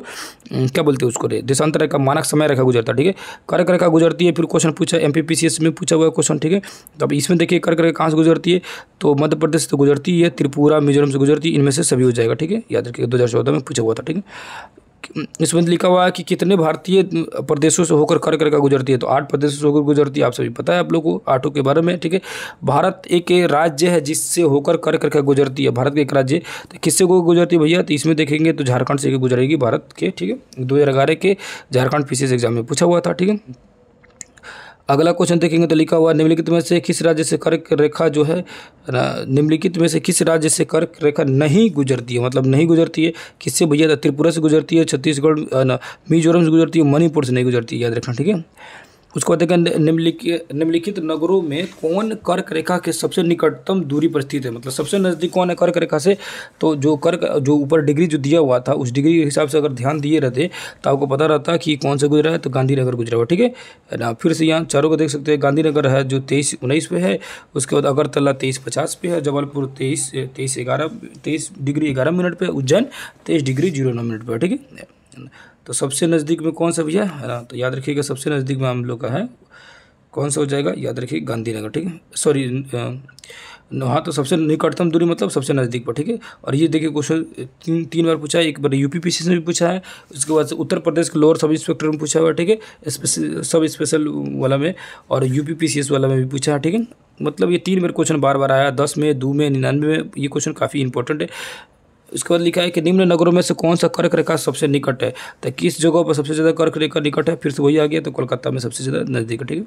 क्या बोलते हैं उसको देशांतर का मानक समय रखा गुजरता ठीक है कर्क रेखा गुजरती है फिर क्वेश्चन पूछा एम में पूछा हुआ क्वेश्चन ठीक है तो अब इसमें देखिए कर्क रेखा कहाँ से गुजरती है तो मध्य प्रदेश से तो गुजरती है त्रिपुरा मिजोरम से गुजरती है इनमें से सभी हो जाएगा ठीक है याद रखिए दो में पूछा हुआ था ठीक है इसमें तो लिखा हुआ है कि कितने भारतीय प्रदेशों से होकर कर करके गुजरती है तो आठ प्रदेशों से होकर गुजरती है आप सभी पता है आप लोगों को आठों के बारे में ठीक है भारत एक राज्य है जिससे होकर कर करके गुजरती है भारत के एक राज्य तो किससे होकर गुजरती है भैया तो इसमें देखेंगे तो झारखंड से गुजरेगी भारत के ठीक है दो के झारखंड पी एग्जाम में पूछा हुआ था ठीक है अगला क्वेश्चन देखेंगे तो लिखा हुआ निम्नलिखित में से किस राज्य से कर्क रेखा जो है निम्नलिखित में से किस राज्य से कर्क रेखा नहीं गुजरती है मतलब नहीं गुजरती है किससे भैया त्रिपुरा से गुजरती है छत्तीसगढ़ मिजोरम से गुजरती है मणिपुर से नहीं गुजरती है याद रखना ठीक है उसको कहते हैं निम्नलिखित निम्नलिखित नगरों में कौन कर्क रेखा के सबसे निकटतम दूरी पर स्थित है मतलब सबसे नज़दीक कौन है कर्क रेखा से तो जो कर्क जो ऊपर डिग्री जो दिया हुआ था उस डिग्री के हिसाब से अगर ध्यान दिए रहते तो आपको पता रहता कि कौन से गुजरा है तो गांधीनगर गुजरा हुआ ठीक है ना फिर से यहाँ चारों को देख सकते हैं गांधीनगर है जो तेईस उन्नीस पे है उसके बाद अगरतला तेईस पचास पे है जबलपुर तेईस तेईस ग्यारह तेईस डिग्री ग्यारह मिनट पर उज्जैन तेईस डिग्री जीरो नौ मिनट पर ठीक है तो सबसे नज़दीक में कौन सा भैया है ना तो याद रखिएगा सबसे नज़दीक में हम लोग का है कौन सा हो जाएगा याद रखिए गांधीनगर ठीक है सॉरी हाँ तो सबसे निकटतम दूरी मतलब सबसे नज़दीक पर ठीक है और ये देखिए क्वेश्चन तीन तीन बार पूछा है एक बार यू पी से भी पूछा है उसके बाद उत्तर प्रदेश के लोअर सब इंस्पेक्टर में पूछा हुआ है ठीक है सब स्पेशल वाला में और यू पी वाला में भी पूछा है ठीक है मतलब ये तीन बार क्वेश्चन बार बार आया दस में दो में निन्यानवे में ये क्वेश्चन काफ़ी इंपॉर्टेंट है उसके बाद लिखा है कि निम्न नगरों में से कौन सा कर्क रेखा सबसे निकट है तो किस जगह पर सबसे ज़्यादा कर्क रेखा निकट है फिर से वही आ गया तो कोलकाता में सबसे ज़्यादा नज़दीक है ठीक है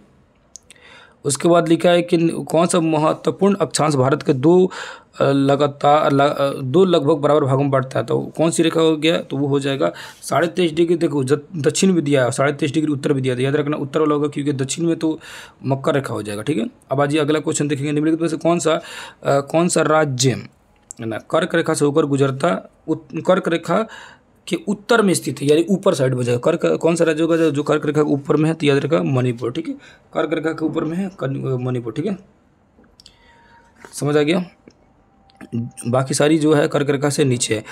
उसके बाद लिखा है कि कौन सा महत्वपूर्ण अक्षांश भारत के दो लगातार लग, दो लगभग बराबर भागों में बांटता है तो कौन सी रेखा हो गया तो वो हो जाएगा साढ़े तेईस डिग्री देखो दक्षिण भी दिया है साढ़े तेईस डिग्री उत्तर भी दिया था तो याद रखना उत्तर वाला होगा क्योंकि दक्षिण में तो मक्का रेखा हो जाएगा ठीक है अब आज ये अगला क्वेश्चन देखेंगे निम्नलिखित में से कौन सा आ, कौन सा राज्य ना कर्क रेखा से होकर गुजरता कर्क रेखा के उत्तर में स्थित है यानी ऊपर साइड में जाएगा कर्क कौन सा राज्य होगा जो, जो कर्क रेखा के ऊपर में है तो याद रखा मणिपुर ठीक है कर्क रेखा के ऊपर में है मणिपुर ठीक है समझ आ गया बाकी सारी जो है रेखा से नीचे है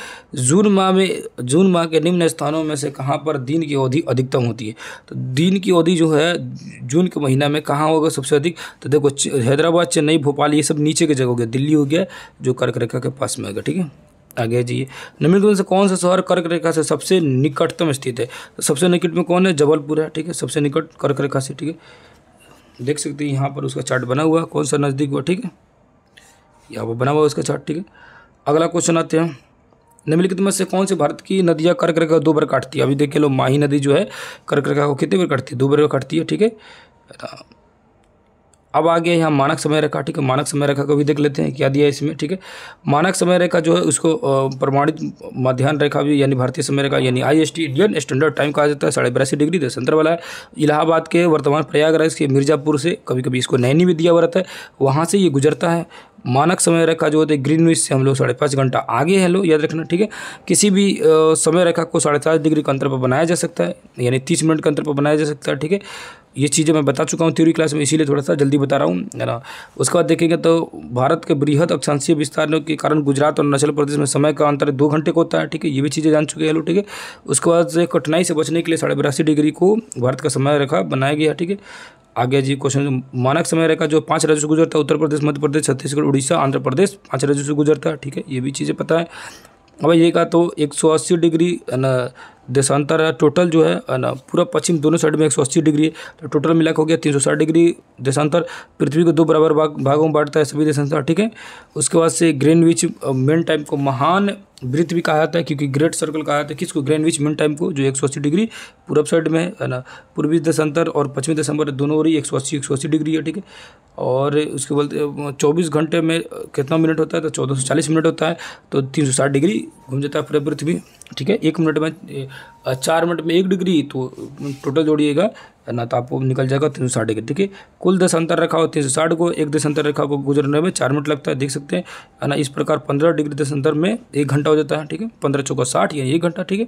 जून माह में जून माह के निम्न स्थानों में से कहाँ पर दिन की अवधि अधिकतम होती है तो दिन की अवधि जो है जून के महीना में कहाँ होगा सबसे अधिक तो देखो हैदराबाद चेन्नई भोपाल ये सब नीचे के जगह हो गया दिल्ली हो गया जो रेखा के पास में होगा ठीक है आगे जी निम्न से कौन सा शहर कर्क रेखा से सबसे निकटतम स्थित है तो सबसे निकट में कौन है जबलपुर है ठीक है सबसे निकट कर्क रेखा से ठीक है देख सकते हैं यहाँ पर उसका चार्ट बना हुआ कौन सा नज़दीक हुआ ठीक है यहाँ पर बना हुआ है उसका चार्ट ठीक है अगला क्वेश्चन आते हैं निम्नलिखित में से कौन सी भारत की नदियाँ कर्क रेखा दो बार काटती है अभी देख लो माही नदी जो है कर्क रेखा को कितनी बार काटती है दो बार काटती है ठीक है अब आगे यहाँ मानक समय रेखा ठीक है मानक समय रेखा को भी देख लेते हैं क्या दिया है इसमें ठीक है मानक समय रेखा जो है उसको प्रमाणित मध्यान्ह रेखा भी यानी भारतीय समय रेखा यानी I S T Indian standard time कहा जाता है साढ़े बयासी डिग्री दशंतर वाला है इलाहाबाद के वर्तमान प्रयागराज के मिर्जापुर से कभी कभी इसको नैनी भी दिया हुआ रहता है वहाँ से ये गुजरता है मानक समय रेखा जो होती है ग्रीन विच से हम लोग साढ़े पाँच घंटा आगे है लोग याद रखना ठीक है किसी भी समय रेखा को साढ़े सात डिग्री के अंतर पर बनाया जा सकता है यानी तीस मिनट के अंतर पर बनाया जा सकता है ठीक है ये चीज़ें मैं बता चुका हूँ थ्योरी क्लास में इसीलिए थोड़ा सा जल्दी बता रहा हूँ है ना उसके बाद देखेंगे तो भारत के बृहद अक्षांशीय विस्तार के कारण गुजरात और अरुणाचल प्रदेश में समय का अंतर दो घंटे का होता है ठीक है ये भी चीज़ें जान चुके हैं लोग ठीक है उसके बाद कठिनाई से बचने के लिए साढ़े बिरासी डिग्री को भारत का समय रेखा बनाया गया ठीक है आगे जी क्वेश्चन मानक समय रेखा जो पाँच राज्यों से गुजरता है उत्तर प्रदेश मध्य प्रदेश छत्तीसगढ़ उड़ीसा आंध्र प्रदेश पाँच राज्यों से गुजरता है ठीक है ये भी चीज़ें पता है अब ये का तो एक डिग्री है ना देशांतर है टोटल जो है ना पूरा पश्चिम दोनों साइड में एक सौ अस्सी डिग्री है तो टोटल मिला हो गया तीन सौ साठ डिग्री देशांतर पृथ्वी को दो बराबर भाग भागों में बांटता है सभी देशांतर ठीक है उसके बाद से ग्रेन विच मेन टाइम को महान वृत्त भी कहा जाता है क्योंकि ग्रेट सर्कल कहा जाता है किसको ग्रैंड विच मिन टाइम को जो एक सौ अस्सी डिग्री पूरब साइड में है ना पूर्वी देशांतर और पश्चिमी दिसंबर दोनों ओर ही एक सौ अस्सी एक सौ अस्सी डिग्री है ठीक है और उसके बाद चौबीस घंटे में कितना मिनट होता है तो चौदह सौ चालीस मिनट होता है तो तीन सौ साठ डिग्री घूम जाता है पूरा पृथ्वी ठीक है एक मिनट में चार मिनट में एक डिग्री तो टोटल जोड़िएगा ना तो आपको निकल जाएगा तीन सौ साठ डिग्री ठीक है कुल दस अंतर रखा हो तीन सौ साठ को एक दस अंतर रखा हो गुजरने में चार मिनट लगता है देख सकते हैं है ना इस प्रकार पंद्रह डिग्री दस अंतर में एक घंटा हो जाता है ठीक है पंद्रह चौका साठ या एक घंटा ठीक है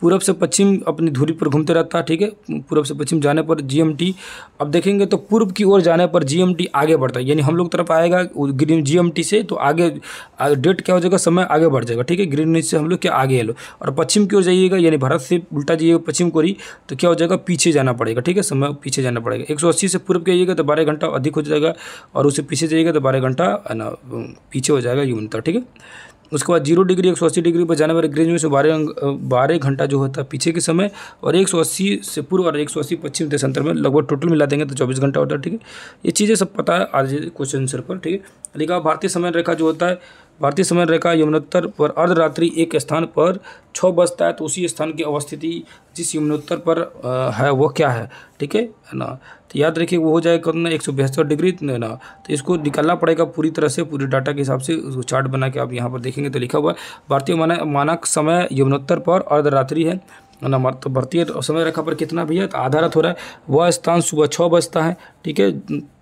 पूरब से पश्चिम अपनी धुरी पर घूमते रहता है ठीक है पूरब से पश्चिम जाने पर जीएमटी अब देखेंगे तो पूर्व की ओर जाने पर जीएमटी आगे बढ़ता है यानी हम लोग तरफ आएगा ग्रीन जीएमटी से तो आगे डेट क्या हो जाएगा समय आगे बढ़ जाएगा ठीक है ग्रीन से हम लोग क्या आगे लो और पश्चिम की ओर जाइएगा यानी भारत से उल्टा जाइएगा पश्चिम को तो क्या हो जाएगा पीछे जाना पड़ेगा ठीक है समय पीछे जाना पड़ेगा एक से पूर्व के आइएगा तो बारह घंटा अधिक हो जाएगा और उसे पीछे जाइएगा तो बारह घंटा पीछे हो जाएगा यूनता ठीक है उसके बाद जीरो डिग्री एक सौ अस्सी डिग्री पर जाने वाले ग्रीन में से बारह बारह घंटा जो होता है पीछे के समय और एक सौ अस्सी से पूर्व और एक सौ अस्सी पश्चिम देशांतर में लगभग टोटल मिला देंगे तो चौबीस घंटा होता है ठीक है ये चीज़ें सब पता है आज क्वेश्चन आंसर पर ठीक है लेकिन भारतीय समय रेखा जो होता है भारतीय समय रेखा यमुनोत्तर पर अर्धरात्रि एक स्थान पर छः बजता है तो उसी स्थान की अवस्थिति जिस यमुनोत्तर पर है वह क्या है ठीक है ना तो याद रखिए वो हो जाएगा कितना एक सौ बहत्तर डिग्री तो ना तो इसको निकालना पड़ेगा पूरी तरह से पूरे डाटा के हिसाब से उसको चार्ट बना के आप यहाँ पर देखेंगे तो लिखा हुआ है भारतीय मानक समय यमुनोत्तर पर अर्धरात्रि है नंबर तो भर्ती है तो समय रेखा पर कितना भैया तो आधा रथ हो रहा है वह स्थान सुबह छः बजता है ठीक है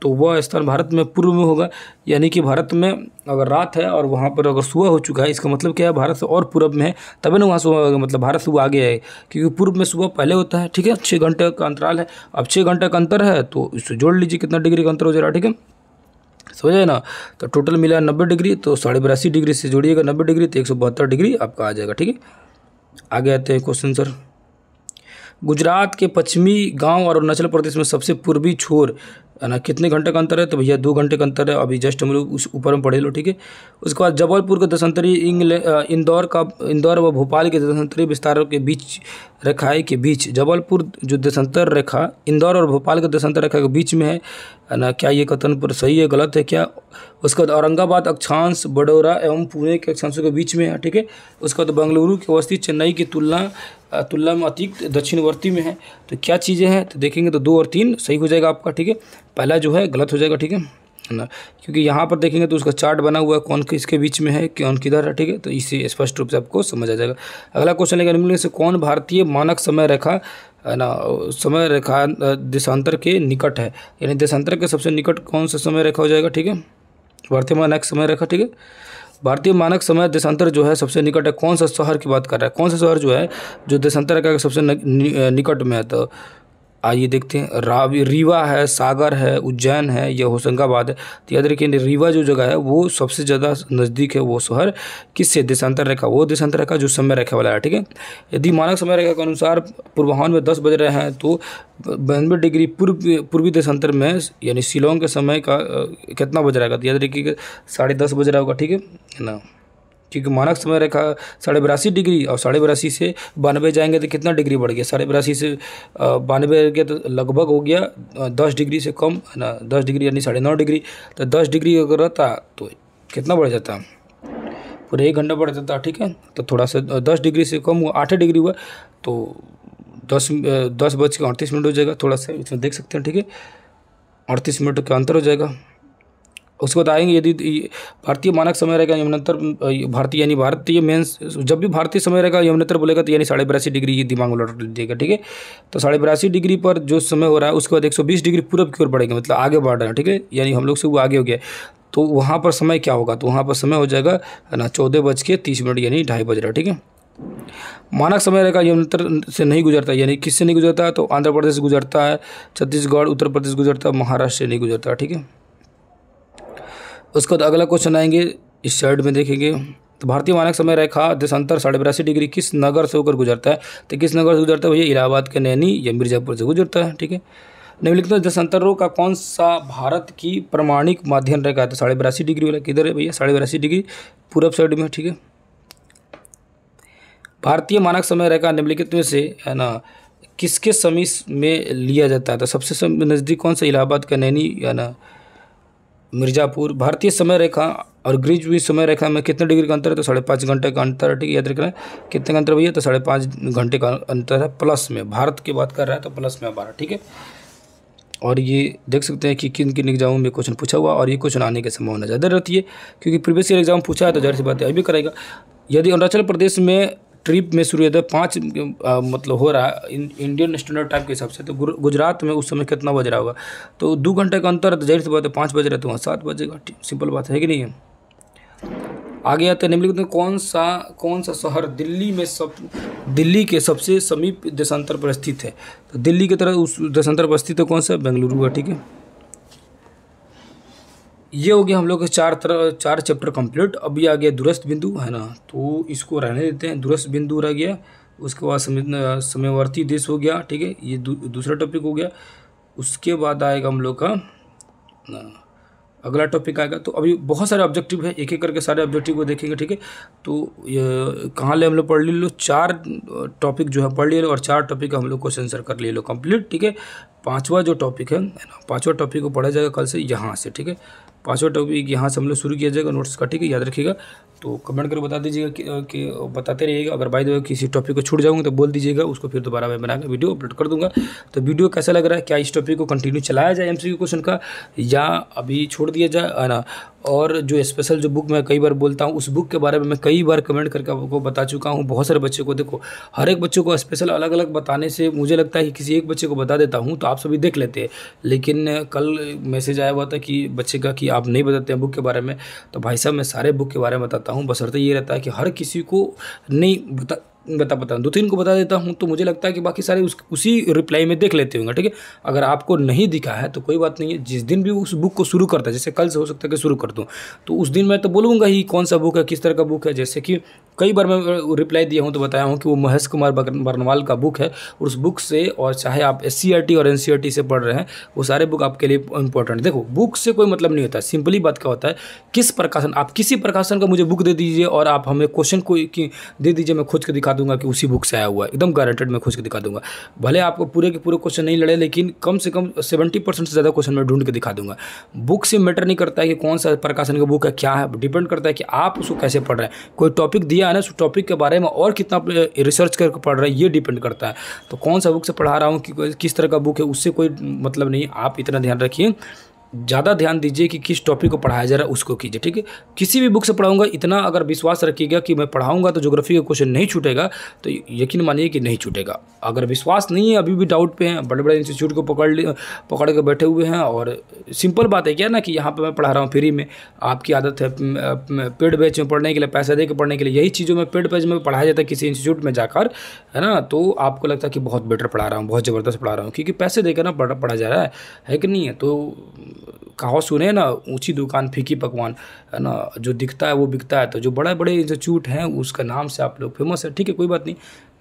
तो वह स्थान भारत में पूर्व में होगा यानी कि भारत में अगर रात है और वहाँ पर अगर सुबह हो चुका है इसका मतलब क्या है भारत से और पूर्व में है तभी ना वहाँ सुबह मतलब भारत सुबह आगे है क्योंकि पूर्व में सुबह पहले होता है ठीक है छः घंटे का अंतराल है अब छः घंटे का अंतर है तो इससे जोड़ लीजिए कितना डिग्री का अंतर हो जा रहा है ठीक है समझ है ना तो टोटल मिला नब्बे डिग्री तो साढ़े बरासी डिग्री से जोड़िएगा नब्बे डिग्री तो एक सौ बहत्तर डिग्री आपका आ जाएगा ठीक है आगे आते हैं क्वेश्चन सर गुजरात के पश्चिमी गांव और अरुणाचल प्रदेश में सबसे पूर्वी छोर है ना कितने घंटे का अंतर है तो भैया दो घंटे का अंतर है अभी जस्ट हम लोग उस ऊपर में पढ़े लो ठीक है उसके बाद जबलपुर का इंग्लैंड इंदौर का इंदौर व भोपाल के दशंतरी विस्तारों के बीच रेखाएँ के बीच जबलपुर जो दशंतर रेखा इंदौर और भोपाल के दशंतर रेखा के बीच में है है ना क्या ये कथन पर सही है गलत है क्या उसके बाद औरंगाबाद अक्षांश बडोरा एवं पुणे के अक्षांशों के बीच में है ठीक है उसके बाद बंगलुरु की अवस्थित चेन्नई की तुलना तुलना में अतिरिक्त दक्षिणवर्ती में है तो क्या चीज़ें हैं तो देखेंगे तो दो और तीन सही हो जाएगा आपका ठीक है पहला जो है गलत हो जाएगा ठीक है ना क्योंकि यहाँ पर देखेंगे तो उसका चार्ट बना हुआ है कौन किसके बीच में है कौन किधर है ठीक है तो इसे स्पष्ट रूप से आपको समझ आ जाएगा अगला क्वेश्चन है निम्नलिखित से कौन भारतीय मानक समय रेखा है ना समय रेखा देशांतर के निकट है यानी देशांतर के सबसे निकट कौन सा समय रेखा हो जाएगा ठीक है भारतीय मानक समय रेखा ठीक है भारतीय मानक समय देशांतर जो है सबसे निकट है कौन सा शहर की बात कर रहा है कौन सा शहर जो है जो देशांतर रेखा के सबसे निकट में है तो आइए देखते हैं रावी रीवा है सागर है उज्जैन है या होशंगाबाद है तो याद रखिए रीवा जो जगह है वो सबसे ज़्यादा नज़दीक है वो शहर किससे देशांतर रेखा वो देशांतर रेखा जो समय रेखा वाला है ठीक है यदि मानक समय रेखा के अनुसार पूर्वाहन में दस बज रहे हैं तो बानवे डिग्री पूर्व पूर्वी देशांतर में यानी शिलोंग के समय का कितना बज रहेगा तो याद रखिए साढ़े दस बज रहा होगा ठीक है ना क्योंकि मानक समय रेखा साढ़े बिरासी डिग्री और साढ़े बिरासी से बानवे जाएंगे तो कितना डिग्री बढ़ गया साढ़े बिरासी से बानवे गया तो लगभग हो गया दस डिग्री से कम है ना दस डिग्री यानी साढ़े नौ डिग्री तो दस डिग्री अगर रहता तो कितना बढ़ जाता पूरा एक घंटा बढ़ जाता ठीक है तो थोड़ा सा दस डिग्री से कम हुआ आठ डिग्री हुआ तो दस दस बज के अड़तीस मिनट हो जाएगा थोड़ा सा इसमें देख सकते हैं ठीक है अड़तीस मिनट का अंतर हो जाएगा उसको बताएंगे यदि भारतीय मानक समय रहेगा यमुनोत्तर भारतीय यानी भारतीय मेंस जब भी भारतीय समय रहेगा यमुनोत्तर बोलेगा तो यानी साढ़े बयासी डिग्री ये दिमाग में लौट लीजिएगा ठीक है तो साढ़े बयासी डिग्री पर जो समय हो रहा है उसके बाद एक सौ बीस डिग्री पूर्व की ओर बढ़ेगा मतलब आगे बढ़ रहा है ठीक है यानी हम लोग से वो आगे हो गया तो वहाँ पर समय क्या होगा तो वहाँ पर समय हो जाएगा ना चौदह बज के तीस मिनट यानी ढाई बज रहा ठीक है मानक समय रहेगा यमुनोत्तर से नहीं गुजरता यानी किससे नहीं गुजरता तो आंध्र प्रदेश गुजरता है छत्तीसगढ़ उत्तर प्रदेश गुजरता है महाराष्ट्र से नहीं गुजरता ठीक है उसके बाद अगला क्वेश्चन आएंगे इस साइड में देखेंगे तो भारतीय मानक समय रेखा देशांतर साढ़े बिरासी डिग्री किस नगर से होकर गुजरता है तो किस नगर से गुजरता है भैया इलाहाबाद के नैनी या मिर्जापुर से गुजरता है ठीक है निम्नलिखित तो देशांतरों का कौन सा भारत की प्रमाणिक माध्यम रेखा है तो साढ़े बिरासी डिग्री वाला किधर है भैया साढ़े बिरासी डिग्री पूरब साइड में ठीक है भारतीय मानक समय रेखा निम्नलिखित में से है ना किसके समीप में लिया जाता है तो सबसे नज़दीक कौन सा इलाहाबाद का नैनी या ना मिर्ज़ापुर भारतीय समय रेखा और ग्रीज हुई समय रेखा में कितने डिग्री का अंतर है तो साढ़े पाँच घंटे का अंतर है ठीक है याद रखना कितने का अंतर भैया तो साढ़े पाँच घंटे का अंतर है प्लस में भारत की बात कर रहा है तो प्लस में बारह ठीक है और ये देख सकते हैं कि किन किन एग्जामों में क्वेश्चन पूछा हुआ और ये क्वेश्चन आने की संभावना ज़्यादा रहती है क्योंकि प्रीवियस ईयर एग्जाम पूछा है तो जाहिर सी बात है अभी करेगा यदि अरुणाचल प्रदेश में ट्रिप में सूर्योदय पाँच मतलब हो रहा है इंडियन स्टैंडर्ड टाइप के हिसाब से तो गुजरात में उस समय कितना बज रहा होगा तो दो घंटे का अंतर तो जहर से बात है पाँच बज रहे तो वहाँ सात बजेगा सिंपल बात है कि नहीं है आगे आते हैं निम्नलिखित में कौन सा कौन सा शहर दिल्ली में सब दिल्ली के सबसे समीप देशांतर पर स्थित है तो दिल्ली की तरह उस देशांतर पर स्थित है कौन सा बेंगलुरु का ठीक है ये हो गया हम लोग के चार तरह चार चैप्टर कंप्लीट अब ये आ गया दुरस्त बिंदु है ना तो इसको रहने देते हैं दुरस्त बिंदु रह गया उसके बाद समय समयवर्ती देश हो गया ठीक है ये दू, दूसरा टॉपिक हो गया उसके बाद आएगा हम लोग का अगला टॉपिक आएगा तो अभी बहुत सारे ऑब्जेक्टिव है एक एक करके सारे ऑब्जेक्टिव को देखेंगे ठीक है तो कहाँ ले हम लोग पढ़ ले लो चार टॉपिक जो है पढ़ लिए लो और चार टॉपिक हम लोग क्वेश्चन आंसर कर ले लो कंप्लीट ठीक है पाँचवा जो टॉपिक है ना पाँचवा टॉपिक को पढ़ा जाएगा कल से यहाँ से ठीक है पाँचवा टॉपिक यहाँ से हम लोग शुरू किया जाएगा नोट्स का ठीक है याद रखिएगा तो कमेंट करके बता दीजिएगा कि, कि बताते रहिएगा अगर बाई किसी टॉपिक को छूट जाऊँगा तो बोल दीजिएगा उसको फिर दोबारा मैं बनाकर वीडियो अपलोड कर दूंगा तो वीडियो कैसा लग रहा है क्या इस टॉपिक को कंटिन्यू चलाया जाए एम क्वेश्चन का या अभी छोड़ दिया जाए ना और जो स्पेशल जो बुक मैं कई बार बोलता हूँ उस बुक के बारे में मैं कई बार कमेंट करके आपको बता चुका हूँ बहुत सारे बच्चे को देखो हर एक बच्चे को स्पेशल अलग अलग बताने से मुझे लगता है कि किसी एक बच्चे को बता देता हूँ तो आप सभी देख लेते हैं लेकिन कल मैसेज आया हुआ था कि बच्चे का कि आप नहीं बताते हैं बुक के बारे में तो भाई साहब मैं सारे बुक के बारे में बताता हूँ बसरते ये रहता है कि हर किसी को नहीं बता बता बता दो तीन को बता देता हूँ तो मुझे लगता है कि बाकी सारे उस उसी रिप्लाई में देख लेते होंगे ठीक है अगर आपको नहीं दिखा है तो कोई बात नहीं है जिस दिन भी उस बुक को शुरू करता है जैसे कल से हो सकता है कि शुरू कर दूँ तो उस दिन मैं तो बोलूँगा ही कौन सा बुक है किस तरह का बुक है जैसे कि कई बार मैं रिप्लाई दिया हूँ तो बताया हूँ कि वो महेश कुमार बर्नवाल का बुक है उस बुक से और चाहे आप एस e और एन e से पढ़ रहे हैं वो सारे बुक आपके लिए इंपॉर्टेंट देखो बुक से कोई मतलब नहीं होता सिंपली बात क्या होता है किस प्रकाशन आप किसी प्रकाशन का मुझे बुक दे दीजिए और आप हमें क्वेश्चन कोई दे दीजिए मैं खोज के दिखा दूंगा कि उसी बुक से आया हुआ है एकदम गारंटेड मैं खोज के दिखा दूंगा भले आपको पूरे के पूरे क्वेश्चन नहीं लड़े लेकिन कम से कम सेवेंटी परसेंट से ज़्यादा क्वेश्चन मैं ढूंढ के दिखा दूंगा बुक से मैटर नहीं करता है कि कौन सा प्रकाशन का बुक है क्या है डिपेंड करता है कि आप उसको कैसे पढ़ रहे हैं कोई टॉपिक दिया है ना उस टॉपिक के बारे में और कितना रिसर्च करके पढ़ रहे हैं ये डिपेंड करता है तो कौन सा बुक से पढ़ा रहा हूँ कि किस तरह का बुक है उससे कोई मतलब नहीं आप इतना ध्यान रखिए ज़्यादा ध्यान दीजिए कि किस टॉपिक को पढ़ाया जा रहा है उसको कीजिए ठीक है किसी भी बुक से पढ़ाऊंगा इतना अगर विश्वास रखिएगा कि मैं पढ़ाऊंगा तो ज्योग्राफी का क्वेश्चन नहीं छूटेगा तो यकीन मानिए कि नहीं छूटेगा अगर विश्वास नहीं है अभी भी डाउट पे हैं बड़े बड़े इंस्टीट्यूट को पकड़ पकड़ के बैठे हुए हैं और सिंपल बात है क्या ना कि यहाँ पर मैं पढ़ा रहा हूँ फ्री में आपकी आदत है पेड बैच में पढ़ने के लिए पैसा दे के पढ़ने के लिए यही चीज़ों में पेड बैच में पढ़ाया जाता है किसी इंस्टीट्यूट में जाकर है ना तो आपको लगता है कि बहुत बेटर पढ़ा रहा हूँ बहुत ज़बरदस्त पढ़ा रहा हूँ क्योंकि पैसे देकर ना पढ़ा जा रहा है कि नहीं है तो कहा सुने ना ऊंची दुकान फीकी पकवान है ना जो दिखता है वो बिकता है तो जो बड़े बड़े इंस्टीट्यूट हैं उसका नाम से आप लोग फेमस है ठीक है कोई बात नहीं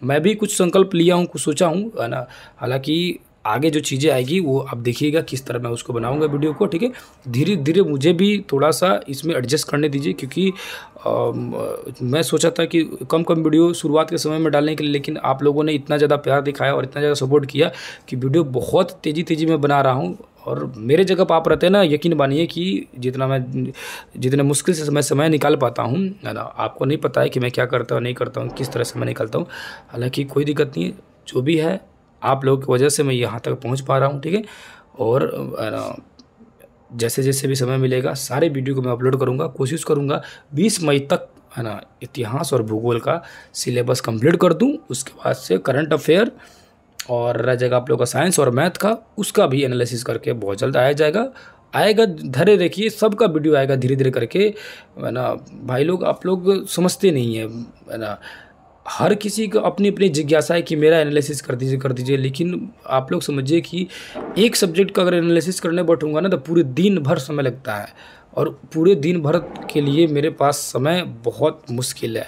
मैं भी कुछ संकल्प लिया हूँ कुछ सोचा हूँ है ना हालाँकि आगे जो चीज़ें आएगी वो आप देखिएगा किस तरह मैं उसको बनाऊंगा वीडियो को ठीक है धीरे धीरे मुझे भी थोड़ा सा इसमें एडजस्ट करने दीजिए क्योंकि आ, मैं सोचा था कि कम कम वीडियो शुरुआत के समय में डालने के लिए लेकिन आप लोगों ने इतना ज़्यादा प्यार दिखाया और इतना ज़्यादा सपोर्ट किया कि वीडियो बहुत तेज़ी तेज़ी में बना रहा हूँ और मेरे जगह पर आप रहते हैं ना यकीन मानिए कि जितना मैं जितने मुश्किल से मैं समय निकाल पाता हूँ है ना आपको नहीं पता है कि मैं क्या करता हूँ नहीं करता हूँ किस तरह से मैं निकालता हूँ हालाँकि कोई दिक्कत नहीं है जो भी है आप लोगों की वजह से मैं यहाँ तक पहुँच पा रहा हूँ ठीक है और जैसे जैसे भी समय मिलेगा सारे वीडियो को मैं अपलोड करूँगा कोशिश करूँगा बीस मई तक है ना इतिहास और भूगोल का सिलेबस कंप्लीट कर दूँ उसके बाद से करंट अफेयर और रह जाएगा आप लोग का साइंस और मैथ का उसका भी एनालिसिस करके बहुत जल्द आया जाएगा आएगा धरे रखिए सबका वीडियो आएगा धीरे धीरे करके है ना भाई लोग आप लोग समझते नहीं है ना हर किसी को अपनी अपनी जिज्ञासा है कि मेरा एनालिसिस कर दीजिए कर दीजिए लेकिन आप लोग समझिए कि एक सब्जेक्ट का अगर एनालिसिस करने बैठूंगा ना तो पूरे दिन भर समय लगता है और पूरे दिन भर के लिए मेरे पास समय बहुत मुश्किल है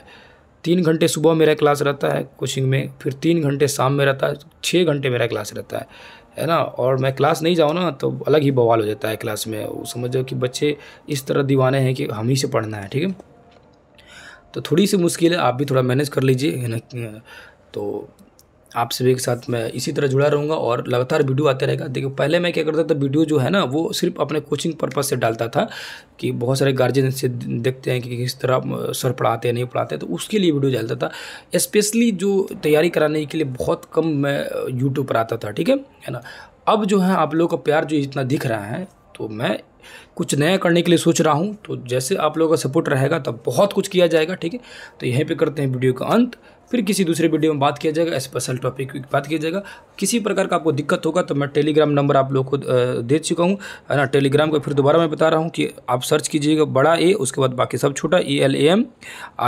तीन घंटे सुबह मेरा क्लास रहता है कोचिंग में फिर तीन घंटे शाम में रहता है छः घंटे मेरा क्लास रहता है है ना और मैं क्लास नहीं जाऊँ ना तो अलग ही बवाल हो जाता है क्लास में समझ जाओ कि बच्चे इस तरह दीवाने हैं कि हम ही से पढ़ना है ठीक है तो थोड़ी सी मुश्किल है आप भी थोड़ा मैनेज कर लीजिए है ना तो आप सभी के साथ मैं इसी तरह जुड़ा रहूँगा और लगातार वीडियो आते रहेगा देखो पहले मैं क्या करता था वीडियो जो है ना वो सिर्फ अपने कोचिंग पर्पज़ से डालता था कि बहुत सारे गार्जियन से देखते हैं कि किस तरह सर पढ़ाते हैं नहीं पढ़ाते तो उसके लिए वीडियो डालता था स्पेशली जो तैयारी कराने के लिए बहुत कम मैं यूट्यूब पर आता था ठीक है है ना अब जो है आप लोगों का प्यार जो इतना दिख रहा है तो मैं कुछ नया करने के लिए सोच रहा हूँ तो जैसे आप लोगों का सपोर्ट रहेगा तब बहुत कुछ किया जाएगा ठीक है तो यहीं पे करते हैं वीडियो का अंत फिर किसी दूसरे वीडियो में बात किया जाएगा स्पेशल टॉपिक की बात किया जाएगा किसी प्रकार का आपको दिक्कत होगा तो मैं टेलीग्राम नंबर आप लोग को दे चुका हूँ है ना टेलीग्राम का फिर दोबारा मैं बता रहा हूँ कि आप सर्च कीजिएगा बड़ा ए उसके बाद बाकी सब छोटा A L A M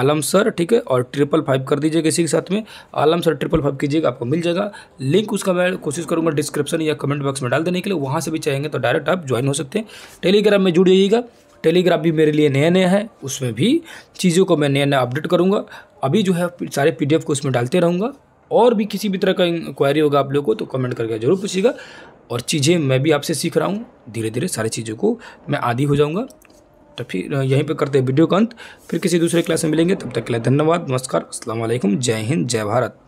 Alam sir ठीक है और ट्रिपल फाइव कर दीजिएगा इसी के साथ में आलम सर ट्रिपल फाइव कीजिएगा आपको मिल जाएगा लिंक उसका मैं कोशिश करूँगा डिस्क्रिप्शन या कमेंट बॉक्स में डाल देने के लिए वहाँ से भी चाहेंगे तो डायरेक्ट आप ज्वाइन हो सकते हैं टेलीग्राम में जुड़ जाइएगा टेलीग्राफ भी मेरे लिए नया नया है उसमें भी चीज़ों को मैं नया नया अपडेट करूँगा अभी जो है सारे पी को उसमें डालते रहूँगा और भी किसी भी तरह का इंक्वायरी होगा आप लोगों को तो कमेंट करके ज़रूर पूछिएगा और चीज़ें मैं भी आपसे सीख रहा हूँ धीरे धीरे सारी चीज़ों को मैं आदि हो जाऊँगा तो फिर यहीं पे करते हैं वीडियो का अंत फिर किसी दूसरे क्लास में मिलेंगे तब तक के लिए धन्यवाद नमस्कार असलम जय हिंद जय भारत